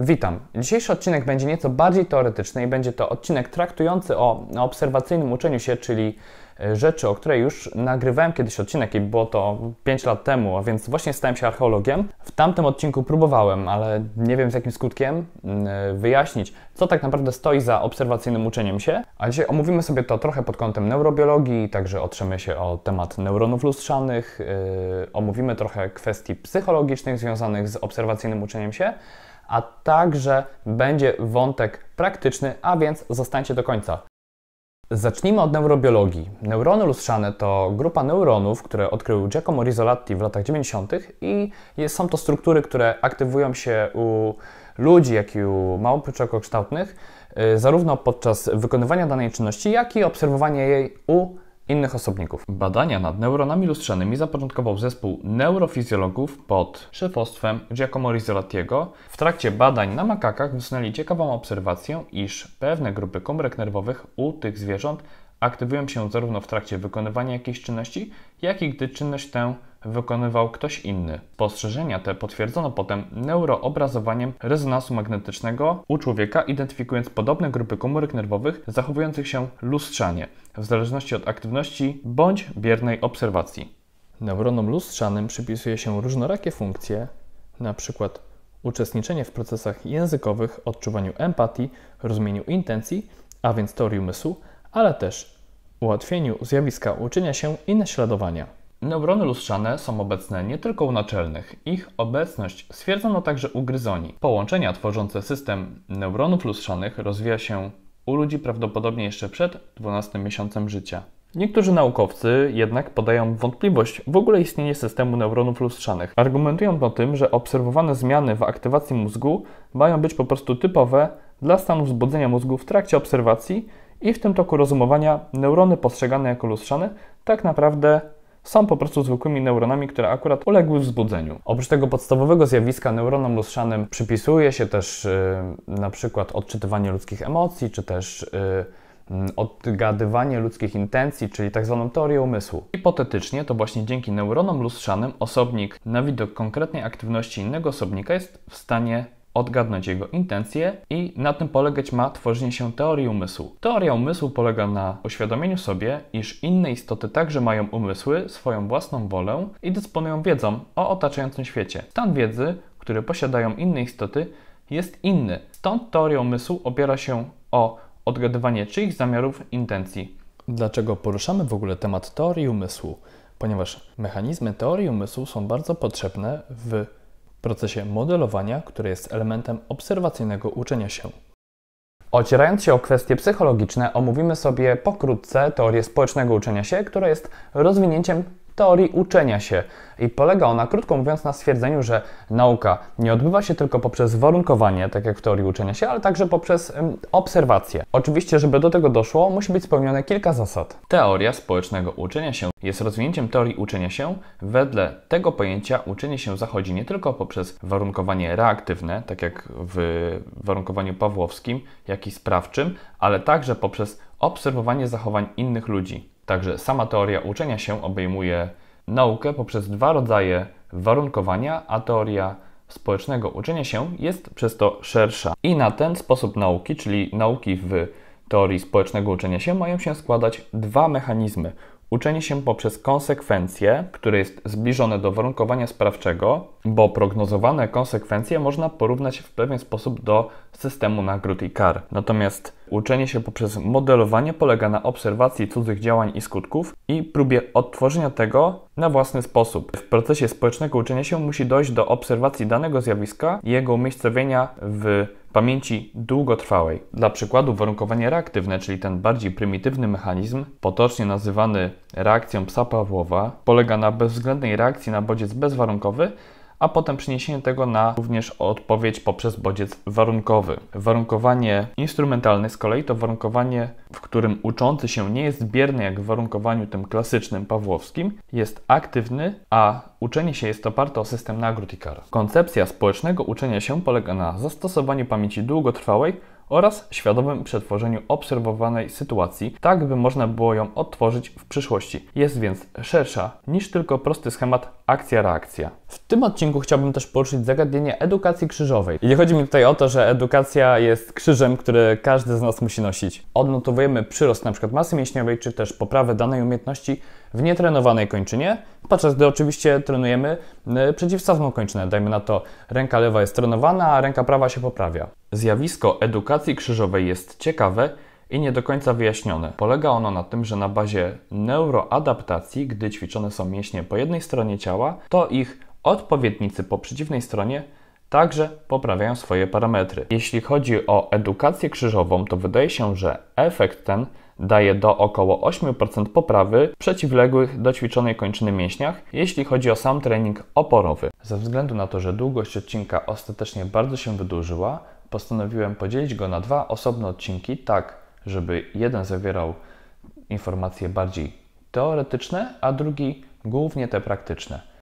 Witam. Dzisiejszy odcinek będzie nieco bardziej teoretyczny i będzie to odcinek traktujący o obserwacyjnym uczeniu się, czyli e, rzeczy, o której już nagrywałem kiedyś odcinek i było to 5 lat temu, a więc właśnie stałem się archeologiem. W tamtym odcinku próbowałem, ale nie wiem z jakim skutkiem, mm, e, wyjaśnić, co tak naprawdę stoi za obserwacyjnym uczeniem się. A dzisiaj omówimy sobie to trochę pod kątem neurobiologii, także otrzemy się o temat neuronów lustrzanych, e, omówimy trochę kwestii psychologicznych związanych z obserwacyjnym uczeniem się a także będzie wątek praktyczny, a więc zostańcie do końca. Zacznijmy od neurobiologii. Neurony lustrzane to grupa neuronów, które odkrył Giacomo Rizzolatti w latach 90. i są to struktury, które aktywują się u ludzi, jak i u małp czekokształtnych, y, zarówno podczas wykonywania danej czynności, jak i obserwowania jej u innych osobników. Badania nad neuronami lustrzanymi zapoczątkował zespół neurofizjologów pod szefostwem Giacomo Rizzolatiego. W trakcie badań na makakach wysunęli ciekawą obserwację, iż pewne grupy komórek nerwowych u tych zwierząt aktywują się zarówno w trakcie wykonywania jakiejś czynności, jak i gdy czynność tę wykonywał ktoś inny. Spostrzeżenia te potwierdzono potem neuroobrazowaniem rezonansu magnetycznego u człowieka, identyfikując podobne grupy komórek nerwowych zachowujących się lustrzanie, w zależności od aktywności bądź biernej obserwacji. Neuronom lustrzanym przypisuje się różnorakie funkcje, np. uczestniczenie w procesach językowych, odczuwaniu empatii, rozumieniu intencji, a więc teorii umysłu, ale też ułatwieniu zjawiska uczenia się i naśladowania. Neurony lustrzane są obecne nie tylko u naczelnych, ich obecność stwierdzono także u gryzoni. Połączenia tworzące system neuronów lustrzanych rozwija się u ludzi prawdopodobnie jeszcze przed 12 miesiącem życia. Niektórzy naukowcy jednak podają wątpliwość w ogóle istnienie systemu neuronów lustrzanych. Argumentują o tym, że obserwowane zmiany w aktywacji mózgu mają być po prostu typowe dla stanu wzbudzenia mózgu w trakcie obserwacji i w tym toku rozumowania neurony postrzegane jako lustrzane tak naprawdę są po prostu zwykłymi neuronami, które akurat uległy wzbudzeniu. Oprócz tego podstawowego zjawiska neuronom lustrzanym przypisuje się też yy, na przykład odczytywanie ludzkich emocji, czy też yy, odgadywanie ludzkich intencji, czyli tak zwaną teorię umysłu. Hipotetycznie to właśnie dzięki neuronom lustrzanym osobnik na widok konkretnej aktywności innego osobnika jest w stanie odgadnąć jego intencje i na tym polegać ma tworzenie się teorii umysłu. Teoria umysłu polega na uświadomieniu sobie, iż inne istoty także mają umysły, swoją własną wolę i dysponują wiedzą o otaczającym świecie. Stan wiedzy, który posiadają inne istoty, jest inny. Stąd teoria umysłu opiera się o odgadywanie czyichś zamiarów, intencji. Dlaczego poruszamy w ogóle temat teorii umysłu? Ponieważ mechanizmy teorii umysłu są bardzo potrzebne w procesie modelowania, który jest elementem obserwacyjnego uczenia się. Ocierając się o kwestie psychologiczne, omówimy sobie pokrótce teorię społecznego uczenia się, która jest rozwinięciem teorii uczenia się. I polega ona, krótko mówiąc, na stwierdzeniu, że nauka nie odbywa się tylko poprzez warunkowanie, tak jak w teorii uczenia się, ale także poprzez ym, obserwację. Oczywiście, żeby do tego doszło, musi być spełnione kilka zasad. Teoria społecznego uczenia się jest rozwinięciem teorii uczenia się. Wedle tego pojęcia uczenie się zachodzi nie tylko poprzez warunkowanie reaktywne, tak jak w warunkowaniu pawłowskim, jak i sprawczym, ale także poprzez obserwowanie zachowań innych ludzi. Także sama teoria uczenia się obejmuje naukę poprzez dwa rodzaje warunkowania, a teoria społecznego uczenia się jest przez to szersza. I na ten sposób nauki, czyli nauki w teorii społecznego uczenia się, mają się składać dwa mechanizmy. Uczenie się poprzez konsekwencje, które jest zbliżone do warunkowania sprawczego, bo prognozowane konsekwencje można porównać w pewien sposób do systemu nagród i kar. Natomiast Uczenie się poprzez modelowanie polega na obserwacji cudzych działań i skutków i próbie odtworzenia tego na własny sposób. W procesie społecznego uczenia się musi dojść do obserwacji danego zjawiska i jego umiejscowienia w pamięci długotrwałej. Dla przykładu warunkowanie reaktywne, czyli ten bardziej prymitywny mechanizm, potocznie nazywany reakcją psa Pawłowa, polega na bezwzględnej reakcji na bodziec bezwarunkowy, a potem przeniesienie tego na również odpowiedź poprzez bodziec warunkowy. Warunkowanie instrumentalne z kolei to warunkowanie, w którym uczący się nie jest bierny jak w warunkowaniu tym klasycznym pawłowskim, jest aktywny, a uczenie się jest oparte o system nagród i kar. Koncepcja społecznego uczenia się polega na zastosowaniu pamięci długotrwałej oraz świadomym przetworzeniu obserwowanej sytuacji, tak by można było ją odtworzyć w przyszłości. Jest więc szersza niż tylko prosty schemat akcja-reakcja. W tym odcinku chciałbym też poruszyć zagadnienie edukacji krzyżowej. I nie chodzi mi tutaj o to, że edukacja jest krzyżem, który każdy z nas musi nosić. Odnotowujemy przyrost np. masy mięśniowej, czy też poprawę danej umiejętności w nietrenowanej kończynie, podczas gdy oczywiście trenujemy y, przeciwstawną kończynę. Dajmy na to, ręka lewa jest trenowana, a ręka prawa się poprawia. Zjawisko edukacji krzyżowej jest ciekawe i nie do końca wyjaśnione. Polega ono na tym, że na bazie neuroadaptacji, gdy ćwiczone są mięśnie po jednej stronie ciała, to ich odpowiednicy po przeciwnej stronie także poprawiają swoje parametry. Jeśli chodzi o edukację krzyżową, to wydaje się, że efekt ten daje do około 8% poprawy przeciwległych do ćwiczonej kończyny mięśniach, jeśli chodzi o sam trening oporowy. Ze względu na to, że długość odcinka ostatecznie bardzo się wydłużyła, postanowiłem podzielić go na dwa osobne odcinki, tak żeby jeden zawierał informacje bardziej teoretyczne, a drugi głównie te praktyczne.